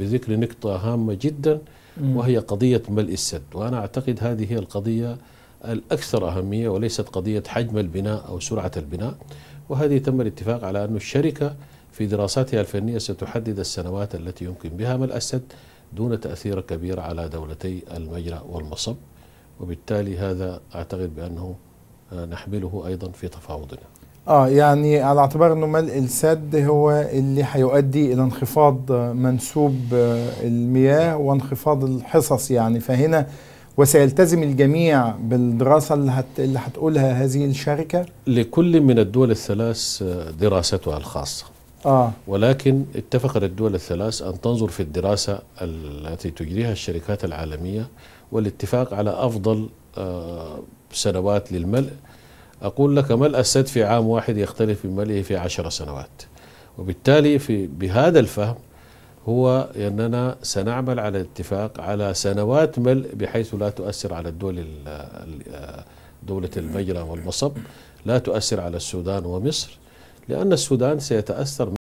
بذكر نقطة هامة جدا وهي قضية ملء السد وأنا أعتقد هذه هي القضية الأكثر أهمية وليست قضية حجم البناء أو سرعة البناء وهذه تم الاتفاق على أن الشركة في دراساتها الفنية ستحدد السنوات التي يمكن بها ملء السد دون تأثير كبير على دولتي المجرى والمصب وبالتالي هذا أعتقد بأنه آه، نحمله أيضا في تفاوضنا اه يعني على اعتبار انه ملء السد هو اللي هيؤدي الى انخفاض آه، منسوب آه، المياه وانخفاض الحصص يعني فهنا وسيلتزم الجميع بالدراسه اللي, هت... اللي هتقولها هذه الشركه لكل من الدول الثلاث آه، دراستها الخاصه آه. ولكن اتفقت الدول الثلاث ان تنظر في الدراسه التي تجريها الشركات العالميه والاتفاق على افضل سنوات للملء أقول لك ملء السد في عام واحد يختلف بملئه في عشر سنوات وبالتالي في بهذا الفهم هو أننا سنعمل على اتفاق على سنوات ملء بحيث لا تؤثر على الدول دولة المجرى والمصب لا تؤثر على السودان ومصر لأن السودان سيتأثر